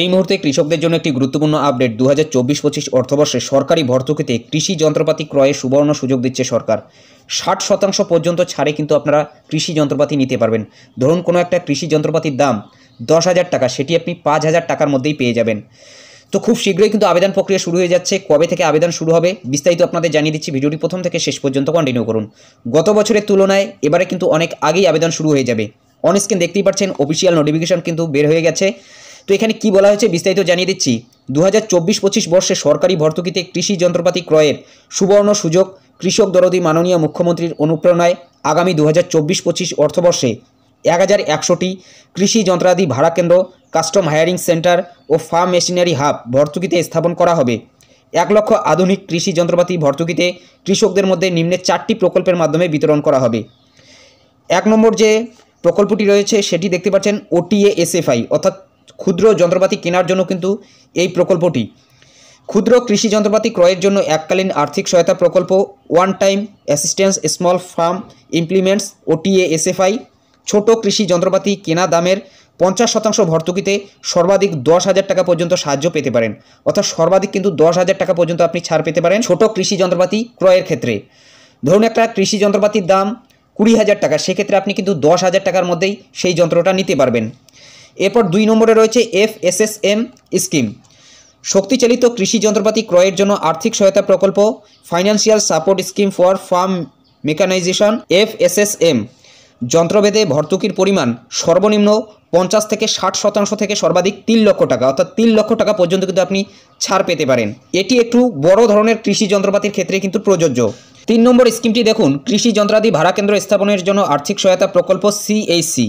এই মুহূর্তে কৃষকদের জন্য একটি গুরুত্বপূর্ণ আপডেট দু হাজার চব্বিশ পঁচিশ অর্থবর্ষে সরকারি ভর্তুকিতে কৃষি যন্ত্রপাতি ক্রয়ে সুবর্ণ সুযোগ দিচ্ছে সরকার ষাট শতাংশ পর্যন্ত ছাড়ে কিন্তু আপনারা কৃষি যন্ত্রপাতি নিতে পারবেন ধরুন কোনো একটা কৃষি যন্ত্রপাতির দাম দশ হাজার টাকা সেটি আপনি পাঁচ হাজার টাকার মধ্যেই পেয়ে যাবেন তো খুব শীঘ্রই কিন্তু আবেদন প্রক্রিয়া শুরু হয়ে যাচ্ছে কবে থেকে আবেদন শুরু হবে বিস্তারিত আপনাদের জানিয়ে দিচ্ছি ভিডিওটি প্রথম থেকে শেষ পর্যন্ত কন্টিনিউ করুন গত বছরের তুলনায় এবারে কিন্তু অনেক আগেই আবেদন শুরু হয়ে যাবে অনেক দেখতেই পাচ্ছেন অফিসিয়াল নোটিফিকেশন কিন্তু বের হয়ে গেছে তো এখানে কি বলা হয়েছে বিস্তারিত জানিয়ে দিচ্ছি দু হাজার চব্বিশ পঁচিশ বর্ষে সরকারি ভর্তুকিতে কৃষি যন্ত্রপাতি ক্রয়ের সুবর্ণ সুযোগ কৃষক দরদি মাননীয় মুখ্যমন্ত্রীর অনুপ্রেরণায় আগামী দু হাজার চব্বিশ পঁচিশ অর্থবর্ষে এক হাজার একশোটি কৃষি যন্ত্রাদি ভাড়া কেন্দ্র কাস্টম হায়ারিং সেন্টার ও ফার্ম মেশিনারি হাব ভর্তুকিতে স্থাপন করা হবে এক লক্ষ আধুনিক কৃষি যন্ত্রপাতি ভর্তুকিতে কৃষকদের মধ্যে নিম্নে চারটি প্রকল্পের মাধ্যমে বিতরণ করা হবে এক নম্বর যে প্রকল্পটি রয়েছে সেটি দেখতে পাচ্ছেন ওটিএ এসএফআই অর্থাৎ ক্ষুদ্র যন্ত্রপাতি কেনার জন্য কিন্তু এই প্রকল্পটি ক্ষুদ্র কৃষি যন্ত্রপাতি ক্রয়ের জন্য এককালীন আর্থিক সহায়তা প্রকল্প one time assistance small farm implements OTA SFI ছোট কৃষি যন্ত্রপাতি কেনা দামের পঞ্চাশ শতাংশ ভর্তুকিতে সর্বাধিক দশ হাজার টাকা পর্যন্ত সাহায্য পেতে পারেন অর্থাৎ সর্বাধিক কিন্তু দশ হাজার টাকা পর্যন্ত আপনি ছাড় পেতে পারেন ছোট কৃষি যন্ত্রপাতি ক্রয়ের ক্ষেত্রে ধরুন একটা কৃষি যন্ত্রপাতির দাম কুড়ি হাজার টাকা সেক্ষেত্রে আপনি কিন্তু দশ হাজার টাকার মধ্যেই সেই যন্ত্রটা নিতে পারবেন এরপর দুই নম্বরে রয়েছে এফ স্কিম শক্তিচালিত কৃষি যন্ত্রপাতি ক্রয়ের জন্য আর্থিক সহায়তা প্রকল্প financial support scheme for farm mechanisation F যন্ত্রভেদে ভর্তুকির পরিমাণ সর্বনিম্ন পঞ্চাশ থেকে ষাট শতাংশ থেকে সর্বাধিক তিন লক্ষ টাকা অর্থাৎ তিন লক্ষ টাকা পর্যন্ত কিন্তু আপনি ছাড় পেতে পারেন এটি একটু বড় ধরনের কৃষি যন্ত্রপাতির ক্ষেত্রে কিন্তু প্রযোজ্য তিন নম্বর স্কিমটি দেখুন কৃষি যন্ত্রাদি ভাড়া কেন্দ্র স্থাপনের জন্য আর্থিক সহায়তা প্রকল্প সিএইসি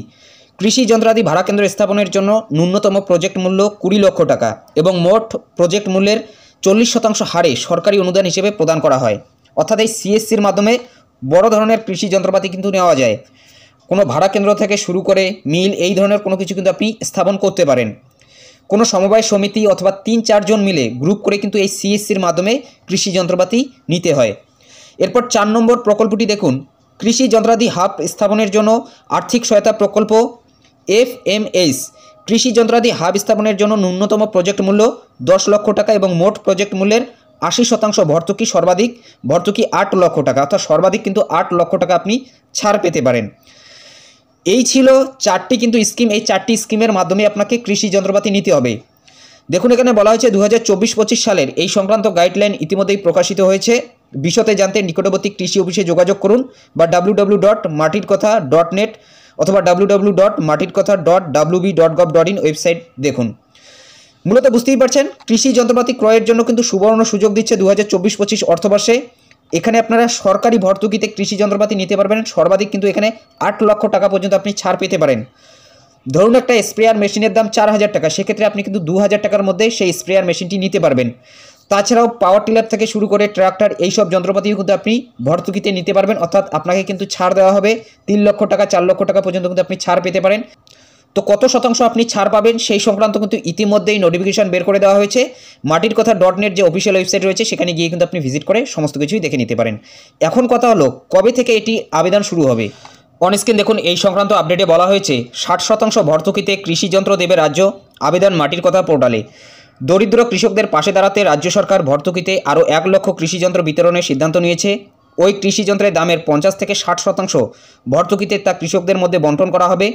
কৃষি যন্ত্রাদি ভাড়া কেন্দ্র স্থাপনের জন্য ন্যূনতম প্রজেক্ট মূল্য কুড়ি লক্ষ টাকা এবং মোট প্রজেক্ট মূল্যের চল্লিশ শতাংশ হারে সরকারি অনুদান হিসেবে প্রদান করা হয় অর্থাৎ এই সিএসসির মাধ্যমে বড় ধরনের কৃষি যন্ত্রপাতি কিন্তু নেওয়া যায় কোনো ভাড়া কেন্দ্র থেকে শুরু করে মিল এই ধরনের কোনো কিছু কিন্তু আপনি স্থাপন করতে পারেন কোনো সমবায় সমিতি অথবা তিন চারজন মিলে গ্রুপ করে কিন্তু এই সিএসসির মাধ্যমে কৃষি যন্ত্রপাতি নিতে হয় এরপর চার নম্বর প্রকল্পটি দেখুন কৃষি যন্ত্রাদি হাব স্থাপনের জন্য আর্থিক সহায়তা প্রকল্প এফএমএস কৃষি যন্ত্রাদি হাব স্থাপনের জন্য ন্যূনতম প্রজেক্ট মূল্য দশ লক্ষ টাকা এবং মোট প্রজেক্ট মূল্যের আশি শতাংশ ভর্তুকি সর্বাধিক ভর্তুকি আট লক্ষ টাকা অর্থাৎ সর্বাধিক কিন্তু আট লক্ষ টাকা আপনি ছাড় পেতে পারেন এই ছিল চারটি কিন্তু স্কিম এই চারটি স্কিমের মাধ্যমে আপনাকে কৃষি যন্ত্রপাতি নিতে হবে দেখুন এখানে বলা হয়েছে দু হাজার সালের এই সংক্রান্ত গাইডলাইন ইতিমধ্যেই প্রকাশিত হয়েছে বিশদে জানতে নিকটবর্তী কৃষি অফিসে যোগাযোগ করুন বা W dot Matir Katha dot net অথবা W W dot Matir Katha dot WB dot gov dot in website দেখুন মূলত বুঝতেই পারছেন কৃষি যন্ত্রপাতি ক্রয়ের জন্য কিন্তু সুবর্ণ সুযোগ দিচ্ছে দু হাজার চব্বিশ পঁচিশ অর্থবর্ষে এখানে আপনারা সরকারি ভর্তুকিতে কৃষি যন্ত্রপাতি নিতে পারবেন সর্বাধিক কিন্তু এখানে আট লক্ষ টাকা পর্যন্ত আপনি ছাড় পেতে পারেন ধরুন একটা স্প্রেয়ার মেশিনের দাম চার হাজার টাকা সেক্ষেত্রে আপনি কিন্তু দু হাজার টাকার মধ্যে সেই স্প্রেয়ার মেশিনটি নিতে পারবেন তাছাড়াও পাওয়ার টিলার থেকে শুরু করে ট্রাক্টর এইসব যন্ত্রপাতিও কিন্তু আপনি ভর্তুকিতে নিতে পারবেন অর্থাৎ আপনাকে কিন্তু ছাড় দেওয়া হবে তিন লক্ষ টাকা চার লক্ষ টাকা পর্যন্ত কিন্তু আপনি ছাড় পেতে পারেন তো কত শতাংশ আপনি ছাড় পাবেন সেই সংক্রান্ত কিন্তু ইতিমধ্যেই নোটিফিকেশান বের করে দেওয়া হয়েছে মাটির কথা ডট নেট যে অফিসিয়াল ওয়েবসাইট রয়েছে সেখানে গিয়ে কিন্তু আপনি ভিজিট করে সমস্ত কিছুই দেখে নিতে পারেন এখন কথা হলো কবে থেকে এটি আবেদন শুরু হবে অনস্ক্রিন দেখুন এই সংক্রান্ত আপডেটে বলা হয়েছে ষাট শতাংশ ভর্তুকিতে কৃষিযন্ত্র দেবে রাজ্য আবেদন মাটির কথা পোর্টালে দরিদ্র কৃষকদের পাশে দাঁড়াতে রাজ্য সরকার ভর্তুকিতে আরও এক লক্ষ কৃষিযন্ত্র বিতরণের সিদ্ধান্ত নিয়েছে ওই কৃষিযন্ত্রের দামের পঞ্চাশ থেকে ষাট শতাংশ ভর্তুকিতে তা কৃষকদের মধ্যে বন্টন করা হবে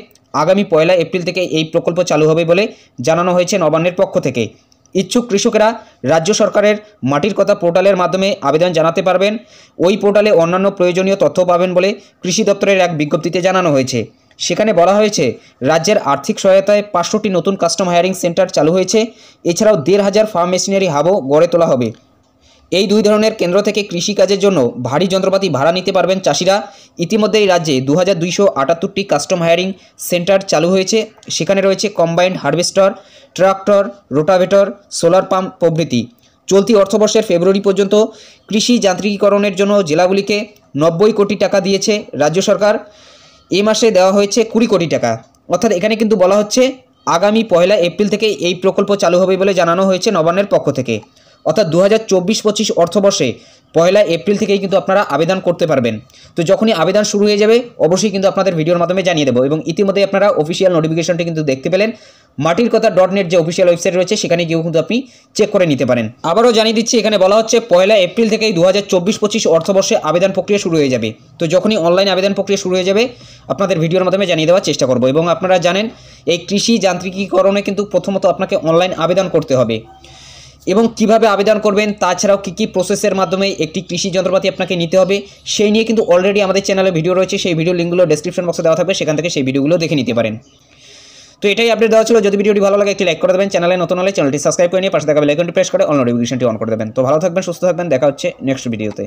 আগামী পয়লা এপ্রিল থেকে এই প্রকল্প চালু হবে বলে জানানো হয়েছে নবান্নের পক্ষ থেকে ইচ্ছুক কৃষকেরা রাজ্য সরকারের মাটির কথা পোর্টালের মাধ্যমে আবেদন জানাতে পারবেন ওই পোর্টালে অন্যান্য প্রয়োজনীয় তথ্য পাবেন বলে কৃষি দপ্তরের এক বিজ্ঞপ্তিতে জানানো হয়েছে সেখানে বলা হয়েছে রাজ্যের আর্থিক সহায়তায় পাঁচশোটি নতুন কাস্টম হায়ারিং সেন্টার চালু হয়েছে এছাড়াও দেড় হাজার ফার্ম মেশিনারি হাবও গড়ে তোলা হবে এই দুই ধরনের কেন্দ্র থেকে কৃষিকাজের জন্য ভারী যন্ত্রপাতি ভাড়া নিতে পারবেন চাষিরা ইতিমধ্যে এই রাজ্যে দু হাজার দুইশো আটাত্তরটি কাস্টম হায়ারিং সেন্টার চালু হয়েছে সেখানে রয়েছে combined harvester tractor rotavator solar pump প্রভৃতি চলতি অর্থবর্ষের ফেব্রুয়ারি পর্যন্ত কৃষি যান্ত্রিকীকরণের জন্য জেলাগুলিকে নব্বই কোটি টাকা দিয়েছে রাজ্য সরকার এই মাসে দেওয়া হয়েছে কুড়ি কোটি টাকা অর্থাৎ এখানে কিন্তু বলা হচ্ছে আগামী পয়লা এপ্রিল থেকে এই প্রকল্প চালু হবে বলে জানানো হয়েছে নবান্নের পক্ষ থেকে অর্থাৎ দু হাজার চব্বিশ পঁচিশ অর্থবর্ষে পয়লা এপ্রিল থেকেই কিন্তু আপনারা আবেদন করতে পারবেন তো যখনই আবেদন শুরু হয়ে যাবে অবশ্যই কিন্তু আপনাদের ভিডিওর মাধ্যমে জানিয়ে দেবো এবং ইতিমধ্যে আপনারা অফিসিয়াল নোটিফিকেশনটি কিন্তু দেখতে পেলেন মাটির কথা ডট নেট যে অফিসিয়াল ওয়েবসাইট রয়েছে সেখানে গিয়েও কিন্তু আপনি চেক করে নিতে পারেন আবারও জানিয়ে দিচ্ছি এখানে বলা হচ্ছে পয়লা এপ্রিল থেকেই দু হাজার চব্বিশ পঁচিশ অর্থবর্ষে আবেদন প্রক্রিয়া শুরু হয়ে যাবে তো যখনই অনলাইন আবেদন প্রক্রিয়া শুরু হয়ে যাবে আপনাদের ভিডিওর মাধ্যমে জানিয়ে দেওয়ার চেষ্টা করব এবং আপনারা জানেন এই কৃষি যান্ত্রিকীকরণে কিন্তু প্রথমত আপনাকে অনলাইন আবেদন করতে হবে এবং কিভাবে আবেদন করবেন তাছাড়াও কী কী প্রসেসের মাধ্যমে একটি কৃষি যন্ত্রপাতি আপনাকে নিতে হবে সেই নিয়ে কিন্তু অলরেডি আমাদের চ্যানেলে ভিডিও রয়েছে সেই ভিডিও লিঙ্কগুলো ডেসক্রিপশন বক্সে দেওয়া থাকবে সেখান থেকে সেই ভিডিওগুলো দেখে নিতে পারেন তো এটাই আপডেট দেওয়া ছিল যদি ভিডিওটি ভালো লাগে একটি লাইক করে দেবেন চ্যানেলে নতুন হলে চ্যানেলটি সাবস্ক্রাইব করে নিয়ে পাশে থাকা বেলাইকনটি প্রেস করে অল নোটিফিকেশনটি অন করে দেবেন তো ভালো থাকবেন সুস্থ থাকবেন দেখা হচ্ছে নেক্সট ভিডিওতে